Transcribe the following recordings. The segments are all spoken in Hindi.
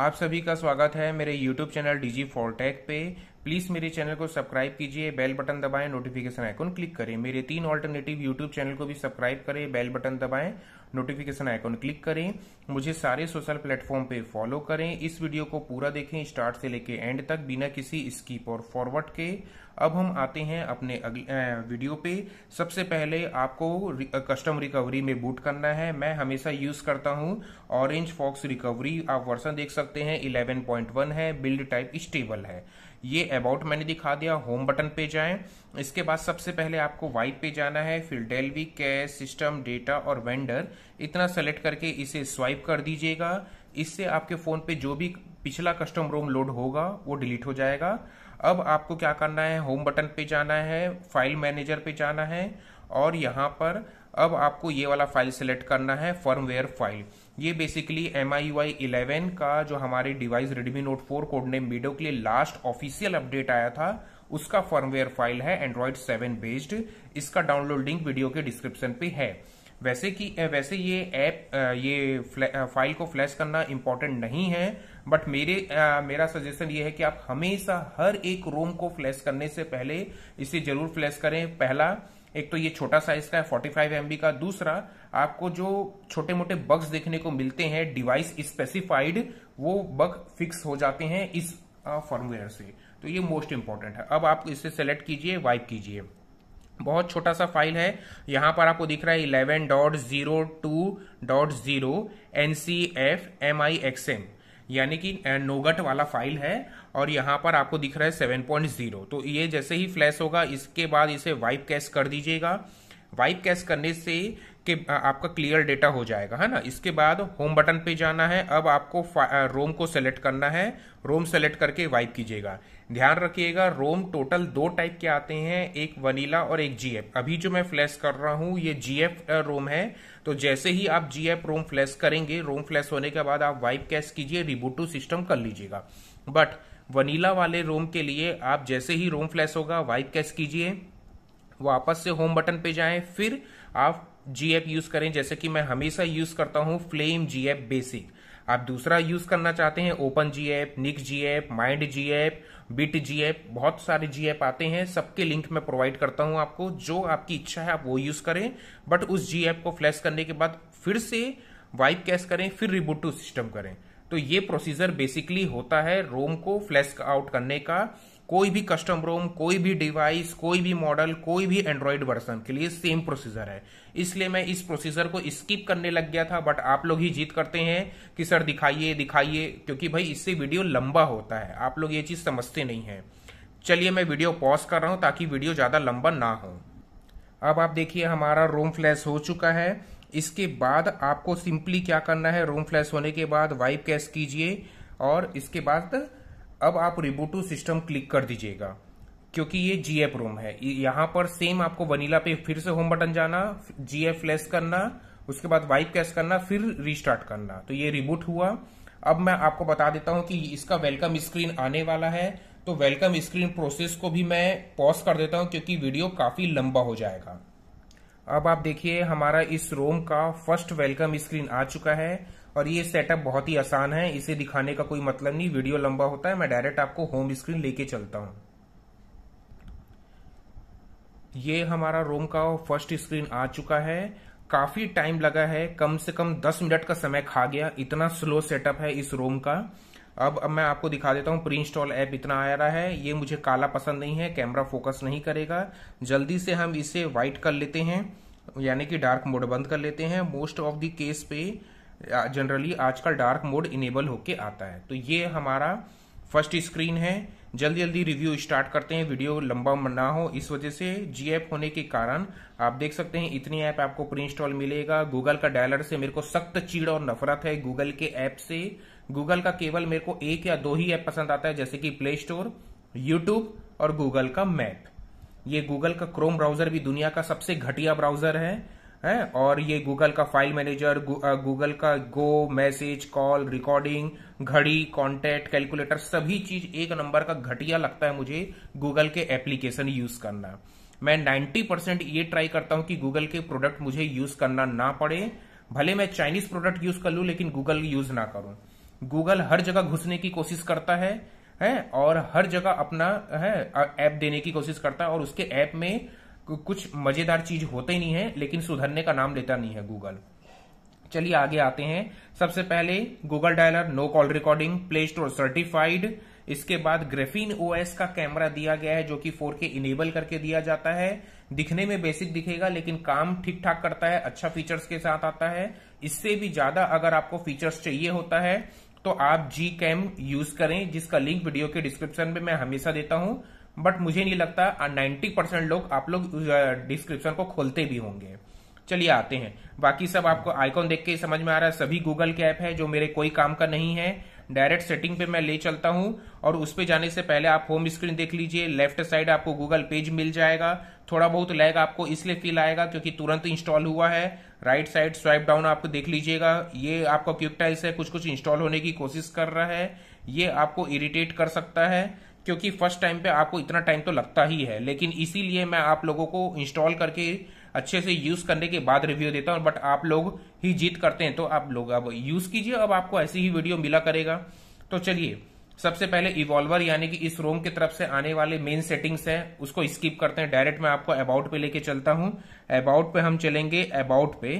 आप सभी का स्वागत है मेरे YouTube चैनल डीजी Fortech पे प्लीज मेरे चैनल को सब्सक्राइब कीजिए बेल बटन दबाएं नोटिफिकेशन आइकन क्लिक करें मेरे तीन ऑल्टरनेटिव YouTube चैनल को भी सब्सक्राइब करें बेल बटन दबाएं नोटिफिकेशन आइकॉन क्लिक करें मुझे सारे सोशल प्लेटफॉर्म पे फॉलो करें इस वीडियो को पूरा देखें स्टार्ट से लेके एंड तक बिना किसी स्कीप और फॉरवर्ड के अब हम आते हैं अपने वीडियो पे सबसे पहले आपको कस्टम रिकवरी में बूट करना है मैं हमेशा यूज करता हूँ ऑरेंज फॉक्स रिकवरी आप वर्सन देख सकते हैं 11.1 है बिल्ड टाइप स्टेबल है ये अबाउट मैंने दिखा दिया होम बटन पे जाएं इसके बाद सबसे पहले आपको वाइट पे जाना है फिर डेलवी कैश सिस्टम डेटा और वेंडर इतना सेलेक्ट करके इसे स्वाइप कर दीजिएगा इससे आपके फ़ोन पे जो भी पिछला कस्टम रोम लोड होगा वो डिलीट हो जाएगा अब आपको क्या करना है होम बटन पे जाना है फाइल मैनेजर पे जाना है और यहाँ पर अब आपको ये वाला फाइल सेलेक्ट करना है फर्मवेयर फाइल ये basically M I Y eleven का जो हमारे device Redmi note four code ने मीडो के लिए लास्ट ऑफिशियल अपडेट आया था उसका फर्मवेयर फाइल है एंड्रॉइड सेवन बेस्ड इसका डाउनलोड लिंक वीडियो के डिस्क्रिप्शन पे है वैसे कि वैसे ये ऐप ये फाइल को फ्लैश करना इम्पोर्टेंट नहीं है बट मेरे मेरा सजेशन ये है कि आप हमेशा हर एक रोम को फ्लैश करने से पहले इसे जरूर फ्लैश करें पहला एक तो ये छोटा साइज का है 45 फाइव का दूसरा आपको जो छोटे मोटे बग्स देखने को मिलते हैं डिवाइस स्पेसिफाइड वो बग फिक्स हो जाते हैं इस फर्मवेयर से तो ये मोस्ट इंपॉर्टेंट है अब आप इसे सेलेक्ट कीजिए वाइप कीजिए बहुत छोटा सा फाइल है यहां पर आपको दिख रहा है eleven dot zero two dot zero N C F M I X M यानी कि नोगट वाला फाइल है और यहाँ पर आपको दिख रहा है सेवन पॉइंट जीरो तो ये जैसे ही फ्लैश होगा इसके बाद इसे वाइप कैश कर दीजिएगा वाइप कैश करने से के आपका क्लियर डेटा हो जाएगा है ना इसके बाद होम बटन पे जाना है अब आपको रोम को सेलेक्ट करना है रोम सेलेक्ट करके वाइप कीजिएगा ध्यान रखिएगा रोम टोटल दो टाइप के आते हैं एक वनीला और एक जीएफ अभी जो मैं फ्लैश कर रहा हूं ये जीएफ रोम है तो जैसे ही आप जीएफ रोम फ्लैश करेंगे रोम फ्लैश होने के बाद आप वाइप कैश कीजिए रिबूट टू सिस्टम कर लीजिएगा बट वनीला वाले रोम के लिए आप जैसे ही रोम फ्लैश होगा वाइप कैश कीजिए वापस से होम बटन पे जाएं फिर आप जी यूज करें जैसे कि मैं हमेशा यूज करता हूं फ्लेम जी एप बेसिक आप दूसरा यूज करना चाहते हैं open G app Nik G app mind G app bit G app बहुत सारे जी एप आते हैं सबके लिंक मैं प्रोवाइड करता हूं आपको जो आपकी इच्छा है आप वो यूज करें बट उस जी एप को फ्लैश करने के बाद फिर से वाइप कैश करें फिर रिबूट टू सिस्टम करें तो ये प्रोसीजर बेसिकली होता है रोम को फ्लैश आउट करने का कोई भी कस्टम रोम कोई भी डिवाइस कोई भी मॉडल कोई भी एंड्रॉयड वर्सन के लिए सेम प्रोसीजर है इसलिए मैं इस प्रोसीजर को स्किप करने लग गया था बट आप लोग ही जीत करते हैं कि सर दिखाइए दिखाइए क्योंकि भाई इससे वीडियो लंबा होता है आप लोग ये चीज़ समझते नहीं है चलिए मैं वीडियो पॉज कर रहा हूं ताकि वीडियो ज़्यादा लंबा ना हो अब आप देखिए हमारा रोम फ्लैश हो चुका है इसके बाद आपको सिंपली क्या करना है रोम फ्लैश होने के बाद वाइप कैश कीजिए और इसके बाद अब आप रिबोटू सिस्टम क्लिक कर दीजिएगा क्योंकि ये जी एफ रोम है यहां पर सेम आपको वनीला पे फिर से होम बटन जाना जी एफ फ्लैश करना उसके बाद वाइप कैश करना फिर रिस्टार्ट करना तो ये रिबूट हुआ अब मैं आपको बता देता हूं कि इसका वेलकम स्क्रीन आने वाला है तो वेलकम स्क्रीन प्रोसेस को भी मैं पॉज कर देता हूं क्योंकि वीडियो काफ़ी लंबा हो जाएगा अब आप देखिए हमारा इस रोम का फर्स्ट वेलकम स्क्रीन आ चुका है और ये सेटअप बहुत ही आसान है इसे दिखाने का कोई मतलब नहीं वीडियो लंबा होता है मैं डायरेक्ट आपको होम स्क्रीन लेके चलता हूं ये हमारा रोम का फर्स्ट स्क्रीन आ चुका है काफी टाइम लगा है कम से कम दस मिनट का समय खा गया इतना स्लो सेटअप है इस रोम का अब अब मैं आपको दिखा देता हूँ प्री इंस्टॉल ऐप इतना आ रहा है ये मुझे काला पसंद नहीं है कैमरा फोकस नहीं करेगा जल्दी से हम इसे व्हाइट कर लेते हैं यानी कि डार्क मोड बंद कर लेते हैं मोस्ट ऑफ द केस पे जनरली आजकल डार्क मोड इनेबल होके आता है तो ये हमारा फर्स्ट स्क्रीन है जल्दी जल्दी रिव्यू स्टार्ट करते हैं वीडियो लंबा ना हो इस वजह से जी ऐप होने के कारण आप देख सकते हैं इतनी ऐप आपको प्री इंस्टॉल मिलेगा गूगल का डायलर से मेरे को सख्त चीड़ और नफरत है गूगल के ऐप से गूगल का केवल मेरे को एक या दो ही ऐप पसंद आता है जैसे कि प्ले स्टोर यूट्यूब और गूगल का मैप ये गूगल का क्रोम ब्राउजर भी दुनिया का सबसे घटिया ब्राउजर है है और ये गूगल का फाइल मैनेजर गूगल का गो मैसेज कॉल रिकॉर्डिंग घड़ी कॉन्टैक्ट कैलकुलेटर सभी चीज एक नंबर का घटिया लगता है मुझे गूगल के एप्लीकेशन यूज करना मैं 90 परसेंट ये ट्राई करता हूं कि गूगल के प्रोडक्ट मुझे यूज करना ना पड़े भले मैं चाइनीज प्रोडक्ट यूज कर लूं लेकिन गूगल यूज ना करूं गूगल हर जगह घुसने की कोशिश करता है है और हर जगह अपना है ऐप देने की कोशिश करता है और उसके ऐप में कुछ मजेदार चीज होते नहीं है लेकिन सुधरने का नाम लेता नहीं है गूगल चलिए आगे आते हैं सबसे पहले Google dialer no call recording Play Store certified इसके बाद ग्रेफिन ओएस का कैमरा दिया गया है जो कि 4K इनेबल करके दिया जाता है दिखने में बेसिक दिखेगा लेकिन काम ठीक ठाक करता है अच्छा फीचर्स के साथ आता है इससे भी ज्यादा अगर आपको फीचर्स चाहिए होता है तो आप जी कैम यूज करें जिसका लिंक वीडियो के डिस्क्रिप्शन में मैं हमेशा देता हूं बट मुझे नहीं लगता नाइन्टी परसेंट लोग आप लोग डिस्क्रिप्शन को खोलते भी होंगे चलिए आते हैं बाकी सब आपको आइकॉन देख के समझ में आ रहा है सभी गूगल के ऐप है जो मेरे कोई काम का नहीं है डायरेक्ट सेटिंग पे मैं ले चलता हूं और उस पे जाने से पहले आप होम स्क्रीन देख लीजिए लेफ्ट साइड आपको गूगल पेज मिल जाएगा थोड़ा बहुत लैग आपको इसलिए फील आएगा क्योंकि तुरंत इंस्टॉल हुआ है राइट साइड स्वाइप डाउन आपको देख लीजिएगा ये आपका क्विक है कुछ कुछ इंस्टॉल होने की कोशिश कर रहा है ये आपको इरिटेट कर सकता है क्योंकि फर्स्ट टाइम पे आपको इतना टाइम तो लगता ही है लेकिन इसीलिए मैं आप लोगों को इंस्टॉल करके अच्छे से यूज करने के बाद रिव्यू देता हूं बट आप लोग ही जीत करते हैं तो आप लोग अब यूज कीजिए अब आपको ऐसी ही वीडियो मिला करेगा तो चलिए सबसे पहले इवॉल्वर यानी कि इस रोम की तरफ से आने वाले मेन सेटिंग्स है उसको स्किप करते हैं डायरेक्ट मैं आपको अबाउट पे लेके चलता हूं अबाउट पे हम चलेंगे अबाउट पे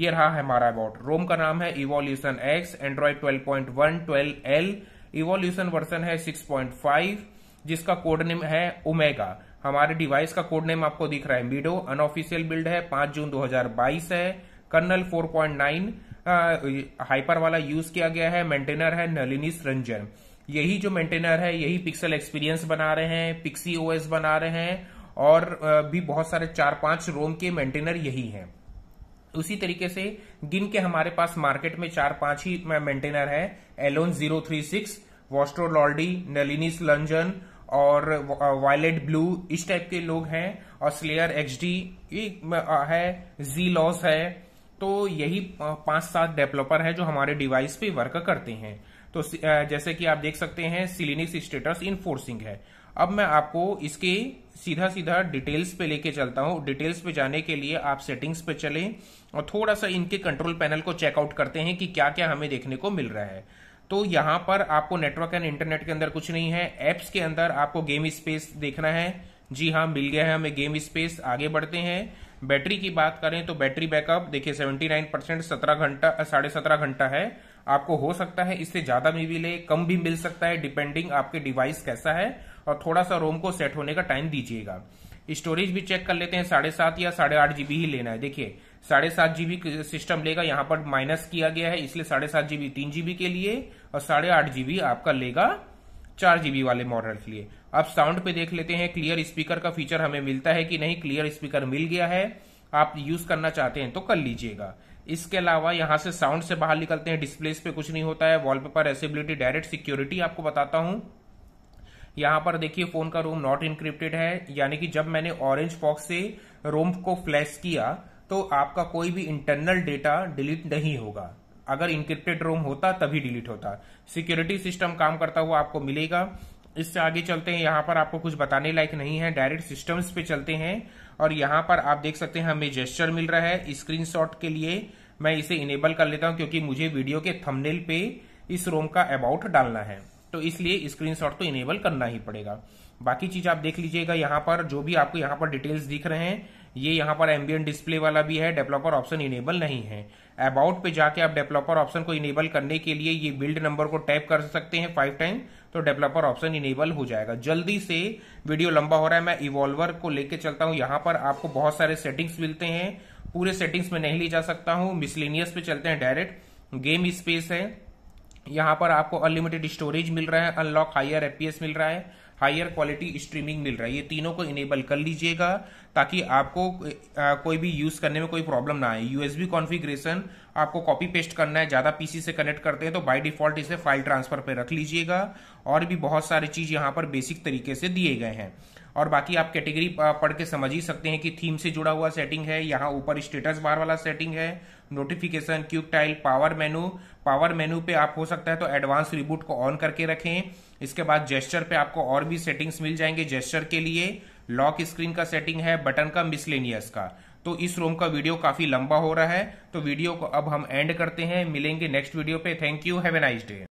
ये रहा हमारा अबाउट रोम का नाम है evolution X Android point one L evolution version है 6.5 जिसका कोड नेम है ओमेगा हमारे डिवाइस का कोड नेम आपको दिख रहा है मीडो अनऑफिशियल बिल्ड है 5 जून 2022 है कर्नल 4.9 हाइपर वाला यूज किया गया है मेंटेनर है नलिनी रंजन यही जो मेंटेनर है यही पिक्सल एक्सपीरियंस बना रहे हैं पिक्सी ओएस बना रहे हैं और भी बहुत सारे चार पांच रोम के मेंटेनर यही हैं उसी तरीके से गिन के हमारे पास मार्केट में चार पांच ही मेंटेनर है एलोन जीरो थ्री सिक्स वॉस्ट्रोलॉर्डी नलिनिस लंजन और वायलेट uh, ब्लू इस टाइप के लोग हैं और स्लेयर एच डी है जी लॉस है तो यही पांच सात डेवलपर है जो हमारे डिवाइस पे वर्क करते हैं तो uh, जैसे कि आप देख सकते हैं सिलिनिक्स स्टेटस इनफोर्सिंग है अब मैं आपको इसके सीधा सीधा डिटेल्स पे लेके चलता हूँ डिटेल्स पे जाने के लिए आप सेटिंग्स पे चले और थोड़ा सा इनके कंट्रोल पैनल को चेकआउट करते हैं कि क्या क्या हमें देखने को मिल रहा है तो यहाँ पर आपको नेटवर्क एंड इंटरनेट के अंदर कुछ नहीं है एप्स के अंदर आपको गेम स्पेस देखना है जी हाँ मिल गया है हमें गेम स्पेस आगे बढ़ते हैं बैटरी की बात करें तो बैटरी बैकअप देखिए 79 परसेंट सत्रह घंटा साढ़े सत्रह घंटा है आपको हो सकता है इससे ज्यादा भी मिले कम भी मिल सकता है डिपेंडिंग आपके डिवाइस कैसा है और थोड़ा सा रोम को सेट होने का टाइम दीजिएगा स्टोरेज भी चेक कर लेते हैं साढ़े सात या साढ़े आठ जीबी ही लेना है देखिए साढ़े सात जीबी सिस्टम लेगा यहाँ पर माइनस किया गया है इसलिए साढ़े सात जीबी तीन जीबी के लिए और साढ़े आठ जीबी आपका लेगा चार जीबी वाले मॉडल के लिए अब साउंड पे देख लेते हैं क्लियर स्पीकर का फीचर हमें मिलता है कि नहीं क्लियर स्पीकर मिल गया है आप यूज करना चाहते हैं तो कर लीजिएगा इसके अलावा यहाँ से साउंड से बाहर निकलते हैं डिस्प्लेस पे कुछ नहीं होता है वॉलपेपर एसेबिलिटी डायरेक्ट सिक्योरिटी आपको बताता हूँ यहां पर देखिए फोन का रोम नॉट इनक्रिप्टेड है यानी कि जब मैंने ऑरेंज पॉक्स से रोम को फ्लैश किया तो आपका कोई भी इंटरनल डेटा डिलीट नहीं होगा अगर इंक्रिप्टेड रोम होता तभी डिलीट होता सिक्योरिटी सिस्टम काम करता हुआ आपको मिलेगा इससे आगे चलते हैं यहाँ पर आपको कुछ बताने लायक नहीं है डायरेक्ट सिस्टम्स पे चलते हैं और यहाँ पर आप देख सकते हैं हमें जेस्टर मिल रहा है स्क्रीनशॉट के लिए मैं इसे इनेबल कर लेता हूँ क्योंकि मुझे वीडियो के थंबनेल पे इस रोम का अबाउट डालना है तो इसलिए स्क्रीनशॉट तो इनेबल करना ही पड़ेगा बाकी चीज आप देख लीजिएगा यहाँ पर जो भी आपको यहाँ पर डिटेल्स दिख रहे हैं ये यहाँ पर एम्बियन डिस्प्ले वाला भी है डेवलपर ऑप्शन इनेबल नहीं है अबाउट पे जाके आप डेवलपर ऑप्शन को इनेबल करने के लिए ये बिल्ड नंबर को टैप कर सकते हैं फाइव टाइम तो डेवलपर ऑप्शन इनेबल हो जाएगा जल्दी से वीडियो लंबा हो रहा है मैं इवॉल्वर को लेकर चलता हूं यहां पर आपको बहुत सारे सेटिंग्स मिलते हैं पूरे सेटिंग्स में नहीं ले जा सकता हूं मिसलिनियस पे चलते हैं डायरेक्ट गेम स्पेस है यहाँ पर आपको अनलिमिटेड स्टोरेज मिल रहा है अनलॉक हायर एपीएस मिल रहा है हायर क्वालिटी स्ट्रीमिंग मिल रहा है ये तीनों को इनेबल कर लीजिएगा ताकि आपको कोई भी यूज़ करने में कोई प्रॉब्लम ना आए यूएसबी कॉन्फ़िगरेशन आपको कॉपी पेस्ट करना है ज़्यादा पीसी से कनेक्ट करते हैं तो बाय डिफ़ॉल्ट इसे फाइल ट्रांसफ़र पर रख लीजिएगा और भी बहुत सारी चीज़ यहाँ पर बेसिक तरीके से दिए गए हैं और बाकी आप कैटेगरी पढ़ के समझ ही सकते हैं कि थीम से जुड़ा हुआ सेटिंग है यहाँ ऊपर स्टेटस बार वाला सेटिंग है notification quick tile power menu power menu पे आप हो सकता है तो एडवांस रिबूट को ऑन करके रखें इसके बाद जेस्टर पे आपको और भी सेटिंग्स मिल जाएंगे जेस्टर के लिए लॉक स्क्रीन का सेटिंग है बटन का मिसलेनियस का तो इस रोम का वीडियो काफी लंबा हो रहा है तो वीडियो को अब हम एंड करते हैं मिलेंगे नेक्स्ट वीडियो पे thank you have a nice day